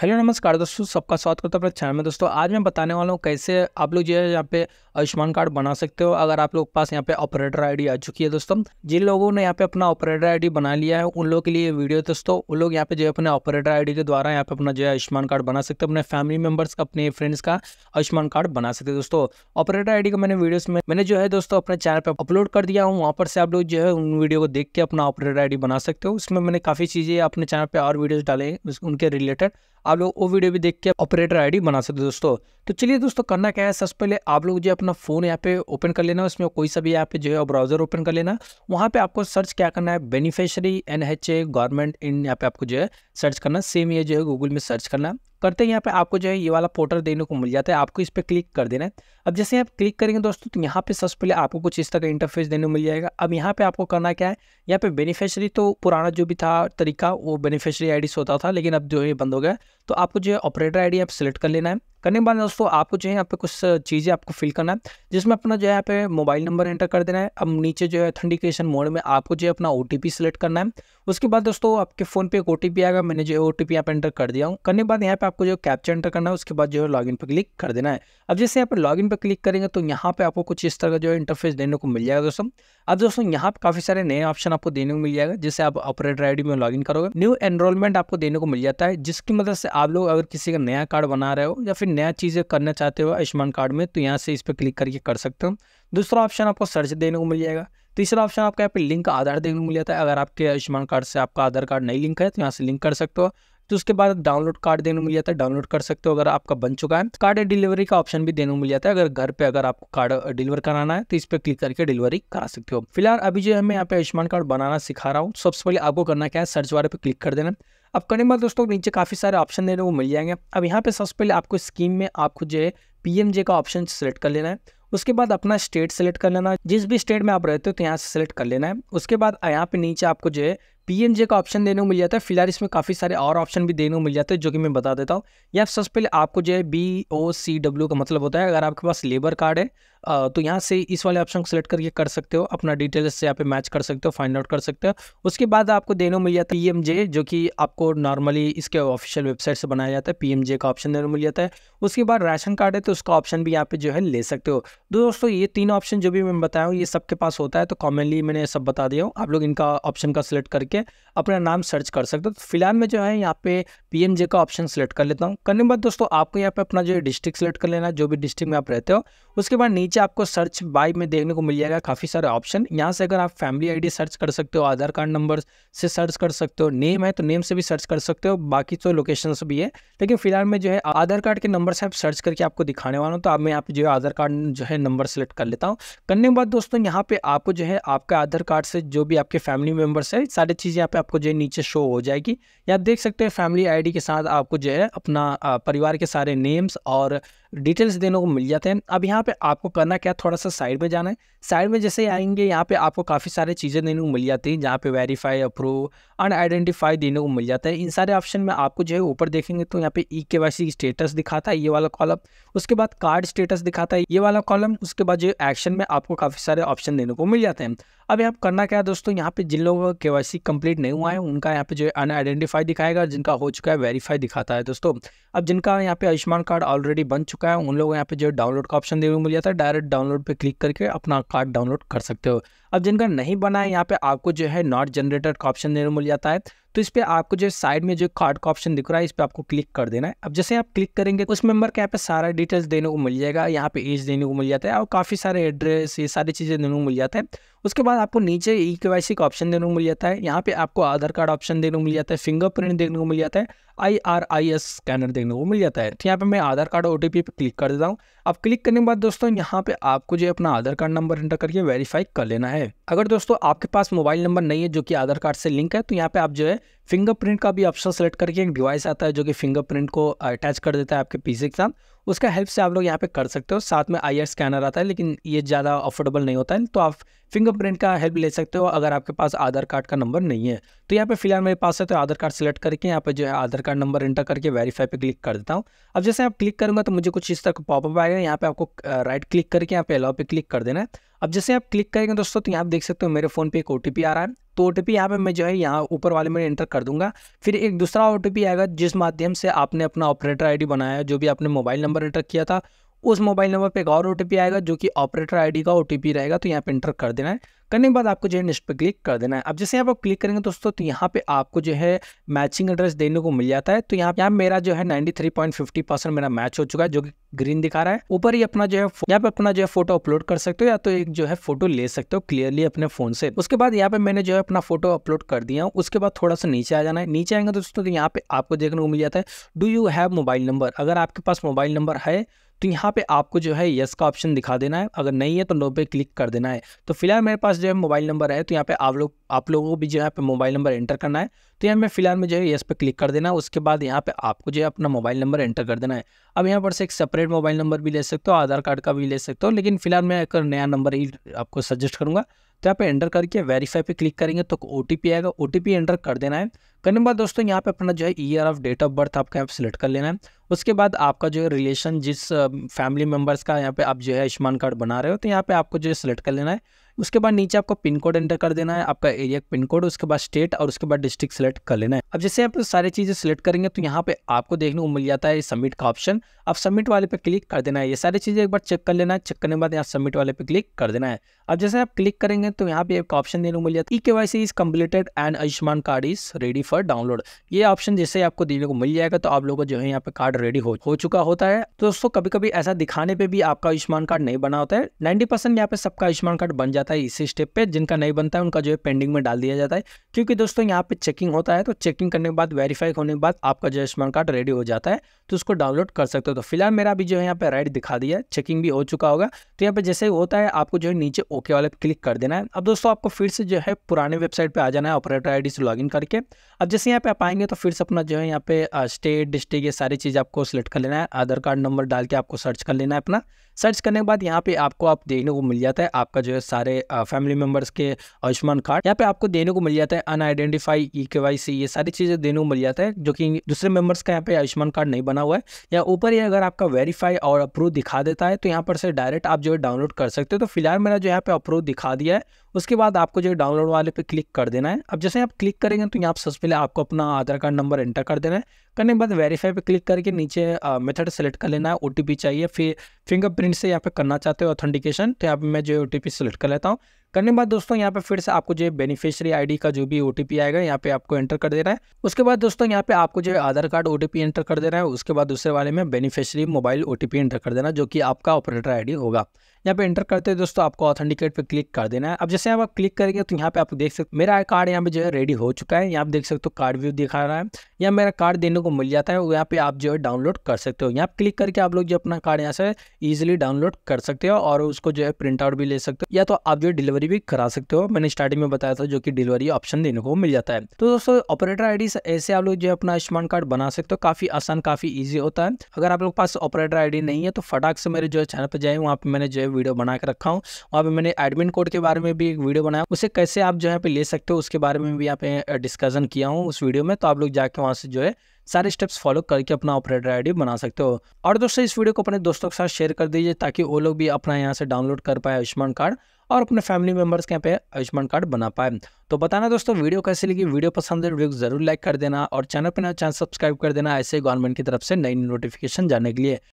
Hello नमस्कार दोस्तों सबका स्वागत करता हूँ अपने चैनल में दोस्तों आज मैं बताने वाला हूँ कैसे आप लोग जो है यहाँ पे आयुष्मान कार्ड बना सकते हो अगर आप लोग पास यहाँ पे ऑपरेटर आईडी आ चुकी है दोस्तों जिन लोगों ने यहाँ पे अपना ऑपरेटर आईडी बना लिया है उन लोगों के लिए वीडियो दोस्तों उन लोग यहाँ पे जो है अपने ऑपरेटर आईडी के द्वारा यहाँ पे अपना जो है आयुष्मान कार्ड बना सकते हो अपने फैमिली मेम्बर्स का अपने फ्रेंड्स का आयुष्मान कार्ड बना सकते हो दोस्तों ऑपरेटर आई का मैंने वीडियो में मैंने जो है दोस्तों अपने चैनल पर अपलोड कर दिया हूँ वहाँ पर से आप लोग जो है उन वीडियो को देख के अपना ऑपरेटर आई बना सकते हो उसमें मैंने काफ़ी चीज़ें अपने चैनल पर और वीडियोज़ डाले उनके रिलेटेड आप लोग वो वीडियो भी देख के ऑपरेटर आईडी बना सकते हो दोस्तों तो चलिए दोस्तों करना क्या है सबसे पहले आप लोग जो अपना फ़ोन यहाँ पे ओपन कर लेना उसमें कोई सा भी यहाँ पे जो है ब्राउज़र ओपन कर लेना वहाँ पे आपको सर्च क्या करना है beneficiary N H A government in यहाँ पे आपको जो है सर्च करना सेम ये जो है गूगल में सर्च करना करते हैं यहाँ पे आपको जो है ये वाला पोर्टल देने को मिल जाता है आपको इस पर क्लिक कर देना है अब जैसे आप क्लिक करेंगे दोस्तों तो यहाँ पे सबसे पहले आपको कुछ इस तरह का इंटरफेस देने को मिल जाएगा अब यहाँ पे आपको करना क्या है यहाँ पे बेनिफिशियरी तो पुराना जो भी था तरीका वो बेनिफिशरी आई से होता था लेकिन अब जो है बंद हो गया तो आपको जो है ऑपरेटर आई डी आप सिलेक्ट कर लेना है करने के बाद दोस्तों आपको जो है यहाँ पे कुछ चीज़ें आपको फिल करना है जिसमें अपना जो है यहाँ पे मोबाइल नंबर एंटर कर देना है अब नीचे जो है ऑथेंटिकेशन मोड में आपको जो है अपना ओ टी सेलेक्ट करना है उसके बाद दोस्तों आपके फ़ोन पे एक ओ आएगा मैंने जो ओ टी पी यहाँ पर एंटर कर दिया हूँ करने के बाद यहाँ पे आपको जो कैप्चर एंटर करना है उसके बाद जो है लॉगिन पर क्लिक कर देना है अब जैसे यहाँ पर लॉगिन पर क्लिक करेंगे तो यहाँ पे आपको कुछ इस तरह का जो है इंटरफेस देने को मिल जाएगा दोस्तों अब दोस्तों यहाँ पे काफ़ी सारे नए ऑप्शन आपको देने को मिल जाएगा जैसे आप ऑपरेटर आई में लॉगिन करोगे न्यू एनरोलमेंट आपको देने को मिल जाता है जिसकी मदद से आप लोग अगर किसी का नया कार्ड बना रहे हो या फिर नया चीज़ें करना चाहते हो आयुष्मान कार्ड में तो यहाँ से इस पर क्लिक करके कर सकते हो दूसरा ऑप्शन आपको सर्च देने को मिल जाएगा तीसरा ऑप्शन आपका यहाँ पे लिंक का आधार देखने को मिल जाता है अगर आपके आयुष्मान कार्ड से आपका आधार कार्ड नहीं लिंक है तो यहाँ से लिंक कर सकते हो तो उसके बाद डाउनलोड कार्ड देने को मिल जाता है डाउनलोड कर सकते हो अगर आपका बन चुका है कार्ड डिलीवरी का ऑप्शन भी देने को मिल जाता है अगर घर पे अगर आपको कार्ड डिलीवर कराना है तो इस पर क्लिक करके डिलीवरी करा सकते हो फिलहाल अभी जो है मैं यहाँ पे आयुष्मान कार्ड बनाना सिखा रहा हूँ सबसे पहले आपको करना क्या है सर्च वाले पे क्लिक कर देना अब करने बाद दोस्तों नीचे काफ़ी सारे ऑप्शन देने को मिल जाएंगे अब यहाँ पे सबसे पहले आपको स्कीम में आपको जो है पीएमजे का ऑप्शन सेलेक्ट कर लेना है उसके बाद अपना स्टेट सेलेक्ट कर लेना जिस भी स्टेट में आप रहते हो तो यहाँ से सेलेक्ट कर लेना है उसके बाद यहाँ पे नीचे आपको जो है जे का ऑप्शन देने को मिल जाता है फिलहाल इसमें काफ़ी सारे और ऑप्शन भी देने को मिल जाते हैं जो कि मैं बता देता हूँ या सबसे पहले आपको जो है बी ओ सी डब्ल्यू का मतलब होता है अगर आपके पास लेबर कार्ड है तो यहाँ से इस वाले ऑप्शन को सिलेक्ट करके कर सकते हो अपना डिटेल्स से यहाँ पे मैच कर सकते हो फाइंड आउट कर सकते हो उसके बाद आपको देने मिल जाता है पीएमजे जो कि आपको नॉर्मली इसके ऑफिशियल वेबसाइट से बनाया जाता है पीएमजे का ऑप्शन देने मिल जाता है उसके बाद राशन कार्ड है तो उसका ऑप्शन भी यहाँ पे जो है ले सकते हो दोस्तों ये तीन ऑप्शन जो भी मैं बताया हूँ ये सबके पास होता है तो कॉमनली मैंने सब बता दिया हूँ आप लोग इनका ऑप्शन का सिलेक्ट करके अपना नाम सर्च कर सकते हो तो फिलहाल मैं जो है यहाँ पे पी का ऑप्शन सेलेक्ट कर लेता हूँ करने के बाद दोस्तों आपको यहाँ पे अपना जो डिस्ट्रिक्ट सेलेक्ट कर लेना जो भी डिस्ट्रिक्ट में आप रहते हो उसके बाद नीचे नीचे आपको सर्च बाय में देखने को मिल जाएगा काफ़ी सारे ऑप्शन यहाँ से अगर आप फैमिली आईडी सर्च कर सकते हो आधार कार्ड नंबर से सर्च कर सकते हो नेम है तो नेम से भी सर्च कर सकते हो बाकी तो लोकेशन भी है लेकिन फिलहाल मैं जो है आधार कार्ड के नंबर से आप सर्च करके आपको दिखाने वाला हूँ तो आप मैं आप जो है आधार कार्ड जो है नंबर सेलेक्ट कर लेता हूँ करने के बाद दोस्तों यहाँ पर आपको जो है आपके आधार कार्ड से जो भी आपके फैमिली मेम्बर्स है सारी चीज़ यहाँ पर आपको जो है नीचे शो हो जाएगी या आप देख सकते हैं फैमिली आई के साथ आपको जो है अपना परिवार के सारे नेम्स और डिटेल्स देने को मिल जाते हैं अब यहाँ पे आपको करना क्या थोड़ा सा साइड में जाना है साइड में जैसे आएंगे यहाँ पे आपको काफ़ी सारे चीज़ें देने को मिल जाती हैं जहाँ पे वेरीफाई अप्रूव अनआइडेंटिफाई देने को मिल जाता है इन सारे ऑप्शन में आपको जो है ऊपर देखेंगे तो यहाँ पे ई के वाई सी स्टेटस दिखाता है ये वाला कॉलम उसके बाद कार्ड स्टेटस दिखाता है ये वाला कॉलम उसके बाद जो एक्शन में आपको काफ़ी सारे ऑप्शन देने को मिल जाते हैं अब यहाँ करना क्या है दोस्तों यहाँ पे जिन लोगों का के वाई सी कंप्लीट नहीं हुआ है हम्म। उनका यहाँ पे जो है अनआइडेंटिफाई दिखाएगा जिनका हो चुका है वेरीफाई दिखाता है दोस्तों अब जिनका यहाँ पे आयुष्मान कार्ड ऑलरेडी बन चुका है उन लोगों यहाँ पे जो डाउनलोड का ऑप्शन देखने को मिल जाता है डायरेक्ट डाउनलोड पर क्लिक करके अपना कार्ड डाउनलोड कर सकते हो अब जिनका नहीं बना है यहाँ पे आपको जो है नॉट जनरेटर का ऑप्शन देने को मिल जाता है तो इस पर आपको जो साइड में जो कार्ड का ऑप्शन दिख रहा है इस पर आपको क्लिक कर देना है अब जैसे आप क्लिक करेंगे उस मेंबर के यहाँ पे सारा डिटेल्स देने को मिल जाएगा यहाँ पे एज देने को मिल जाता है और काफ़ी सारे एड्रेस ये सारी चीज़ें देने को मिल जाता है उसके बाद आपको नीचे ई के वाई सी का ऑप्शन देने को मिल जाता है यहाँ पे आपको आधार कार्ड ऑप्शन देने को मिल जाता है फिंगरप्रिंट देखने को मिल जाता है I R I S scanner देखने को मिल जाता है तो यहाँ पे मैं Aadhaar card O T P click कर देता हूँ अब क्लिक करने के बाद दोस्तों यहाँ पे आपको जो अपना आधार कार्ड नंबर एंटर करके वेरीफाई कर लेना है अगर दोस्तों आपके पास मोबाइल नंबर नहीं है जो कि आधार कार्ड से लिंक है तो यहाँ पे आप जो है फिंगरप्रिंट का भी ऑप्शन सेलेक्ट करके एक डिवाइस आता है जो कि फिंगरप्रिंट को अटैच कर देता है आपके पीसी के साथ उसका हेल्प से आप लोग यहाँ पे कर सकते हो साथ में आई स्कैनर आता है लेकिन ये ज़्यादा अफोर्डेबल नहीं होता है तो आप फिंगरप्रिंट का हेल्प ले सकते हो अगर आपके पास आधार कार्ड का नंबर नहीं है तो यहाँ पे फिलहाल मेरे पास है तो आधार कार्ड सेलेक्ट करके यहाँ पे जो है आधार कार्ड नंबर एंटर करके वेरीफाई पे क्लिक कर देता हूँ अब जैसे आप क्लिक करूँगा तो मुझे कुछ इस तरह पॉपअप आएगा यहाँ पे आपको राइट क्लिक करके यहाँ पे अलाउ पे क्लिक कर देना है अब जैसे आप क्लिक करेंगे दोस्तों तो यहाँ देख सकते हो मेरे फोन पे एक ओ आ रहा है तो ओ टी यहाँ मैं जो है यहाँ ऊपर वाले में एंटर कर दूंगा फिर एक दूसरा ओ आएगा जिस माध्यम से आपने अपना ऑपरेटर आई बनाया जो भी आपने मोबाइल नंबर एंटर किया था उस मोबाइल नंबर पे एक और ओ आएगा जो कि ऑपरेटर आईडी का ओ रहेगा तो यहाँ पे इंटर कर देना है करने के बाद आपको जो है नेक्स्ट पे क्लिक कर देना है अब जैसे यहाँ पर क्लिक करेंगे दोस्तों तो यहाँ पे आपको जो है मैचिंग एड्रेस देने को मिल जाता है तो यहाँ यहाँ मेरा जो है 93.50 परसेंट मेरा मैच हो चुका है जो कि ग्रीन दिखा रहा है ऊपर ही अपना जो है यहाँ पे अपना जो है फोटो अपलोड कर सकते हो या तो एक जो है फोटो ले सकते हो क्लियरली अपने फोन से उसके बाद यहाँ पे मैंने जो है अपना फोटो अपलोड कर दिया हूँ उसके बाद थोड़ा सा नीचे आ जाना है नीचे आएंगे दोस्तों तो यहाँ पे आपको देखने को मिल जाता है do you have mobile number अगर आपके पास मोबाइल नंबर है तो यहाँ पे आपको जो है यस का ऑप्शन दिखा देना है अगर नहीं है तो नो पे क्लिक कर देना है तो फिलहाल मेरे पास जो है मोबाइल नंबर है तो यहाँ पे आप लोग आप लोगों को भी जो है पे मोबाइल नंबर एंटर करना है तो यहाँ में फिलहाल में जो है यस पे क्लिक कर देना है उसके बाद यहाँ पे आपको जो है अपना मोबाइल नंबर एंटर कर देना है अब यहाँ पर से एक सेपरेट मोबाइल नंबर भी ले सकते हो आधार कार्ड का भी ले सकते हो लेकिन फिलहाल मैं एक नया नंबर ही आपको सजेस्ट करूँगा तो यहाँ पे एंटर करके वेरीफाई पे क्लिक करेंगे तो ओ आएगा ओ एंटर कर देना है करने के बाद दोस्तों यहाँ पे अपना जो है year of date of birth आपका यहाँ पर सिलेक्ट कर लेना है उसके बाद आपका जो है रिलेशन जिस फैमिली मेम्बर्स का यहाँ पे आप जो है आयुष्मान कार्ड बना रहे हो तो यहाँ पे आपको जो है सिलेक्ट कर लेना है उसके बाद नीचे आपको पिन कोड एंटर कर देना है आपका एरिया पिन कोड उसके बाद स्टेट और उसके बाद डिस्ट्रिक्ट सेलेक्ट कर लेना है अब जैसे आप सारी चीज़ें सेलेक्ट करेंगे तो यहाँ पे आपको देखने को मिल जाता है सबमिट का ऑप्शन आप सबमिट वाले पे क्लिक कर देना है ये सारी चीज़ें एक बार चेक कर लेना है चेक करने के बाद यहाँ सबमिट वाले पे क्लिक कर देना है अब जैसे आप क्लिक करेंगे तो यहाँ पे एक ऑप्शन देने को मिल जाता है E K Y C is completed and Ayushman card is ready for download ये ऑप्शन जैसे आपको देने को मिल जाएगा तो आप लोगों को जो है यहाँ पे कार्ड रेडी हो, हो चुका होता है तो दोस्तों कभी कभी ऐसा दिखाने पर भी आपका आयुष्मान कार्ड नहीं बना होता है नाइन्टी परसेंट यहाँ पे सबका आयुष्मान कार्ड बन जाता है जाता है इसी स्टेप पे जिनका नहीं बनता है उनका जो है पेंडिंग में डाल दिया जाता है क्योंकि दोस्तों यहाँ पे चेकिंग होता है तो चेकिंग करने के बाद वेरीफाई होने के बाद आपका जो स्मार्ट कार्ड रेडी हो जाता है तो उसको डाउनलोड कर सकते हो तो फिलहाल मेरा भी जो है यहाँ पे राइट दिखा दिया चेकिंग भी हो चुका होगा तो यहाँ पे जैसे होता है आपको जो है नीचे ओके वाले क्लिक कर देना है अब दोस्तों आपको फिर से जो है पुराने वेबसाइट पर आ जाना है ऑपरेटर आई से लॉग करके अब जैसे यहाँ पे आप आएंगे तो फिर से अपना जो है यहाँ पे स्टेट डिस्ट्रिक्ट ये सारी चीज़ आपको सेलेक्ट कर लेना है आधार कार्ड नंबर डाल के आपको सर्च कर लेना है अपना सर्च करने के बाद यहाँ पे आपको आप देखने को मिल जाता है आपका जो है सारे फैमिली मेम्बर्स के आयुष्मान कार्ड यहाँ पे आपको देने को मिल जाता है अनआइडेंटिफाई ई के ये सारी चीज़ें देने को मिल जाता है जो कि दूसरे मेंबर्स का यहाँ पे आयुष्मान कार्ड नहीं बना हुआ है या ऊपर ही अगर आपका वेरीफाई और अप्रूव दिखा देता है तो यहाँ पर से डायरेक्ट आप जो है डाउनलोड कर सकते हो तो फिलहाल मेरा जो यहाँ पे अप्रूव दिखा दिया है उसके बाद आपको जो डाउनलोड वाले पे क्लिक कर देना है अब जैसे आप क्लिक करेंगे तो यहाँ पर सबसे पहले आपको अपना आधार कार्ड नंबर एंटर कर देना है करने के बाद वेरीफाई पे क्लिक करके नीचे मेथड सेलेक्ट कर लेना है ओ चाहिए फिर फिंगरप्रिंट से यहाँ पे करना चाहते हो ऑथेंटिकेशन तो यहाँ पे मैं जो ओटीपी सेलेक्ट कर लेता बताऊँ करने के बाद दोस्तों यहाँ पे फिर से आपको जो बेनिफिशियरी आईडी का जो भी ओटीपी आएगा यहाँ पे आपको एंटर कर देना है उसके बाद दोस्तों यहाँ पे आपको जो है आधार कार्ड ओटीपी एंटर कर देना है उसके बाद दूसरे वाले में बेनिफिशियरी मोबाइल ओटीपी एंटर कर देना जो कि आपका ऑपरेटर आईडी होगा यहाँ पे एंटर करते हैं दोस्तों आपको ऑथेंटिकेट पे क्लिक कर देना है अब जैसे आप क्लिक करेंगे तो यहाँ पे आप देख सकते मेरा कार्ड यहाँ पे जो है रेडी हो चुका है यहाँ पे देख सकते हो कार्ड व्यू दिखा रहा है या मेरा कार्ड देने को मिल जाता है यहाँ पे आप जो है डाउनलोड कर सकते हो यहाँ क्लिक करके आप लोग जो अपना कार्ड यहाँ से ईजिली डाउनलोड कर सकते हो और उसको जो है प्रिंट आउट भी ले सकते हो या तो आप जो डिलीवरी डिलीवरी भी करा सकते हो मैंने स्टार्टिंग में बताया था जो कि डिलीवरी ऑप्शन देने को मिल जाता है तो दोस्तों ऑपरेटर आईडी से ऐसे आप लोग जो अपना आयुष्मान कार्ड बना सकते हो काफी आसान काफी ईजी होता है अगर आप लोग पास ऑपरेटर आईडी नहीं है तो फटाक से मेरे जो चैनल पर जाए वहाँ पे मैंने जो है वीडियो बना के रखा हूँ वहाँ पे मैंने एडमिन कोड के बारे में भी एक वीडियो बनाया उसे कैसे आप जो है पे ले सकते हो उसके बारे में भी यहाँ पे डिस्कशन किया हूँ उस वीडियो में तो आप लोग जाके वहाँ से जो है सारे स्टेप्स फॉलो करके अपना ऑपरेटर आईडी बना सकते हो और दोस्तों इस वीडियो को अपने दोस्तों के साथ शेयर कर दीजिए ताकि वो लोग भी अपना यहाँ से डाउनलोड कर पाए आयुष्मान कार्ड और अपने फैमिली मेम्बर्स के यहाँ पे आयुष्मान कार्ड बना पाए तो बताना दोस्तों वीडियो कैसी लगी वीडियो पसंद है तो वीडियो जरूर लाइक कर देना और चैनल पर ना चैनल सब्सक्राइब कर देना ऐसे गवर्नमेंट की तरफ से नई नोटिफिकेशन जाने के लिए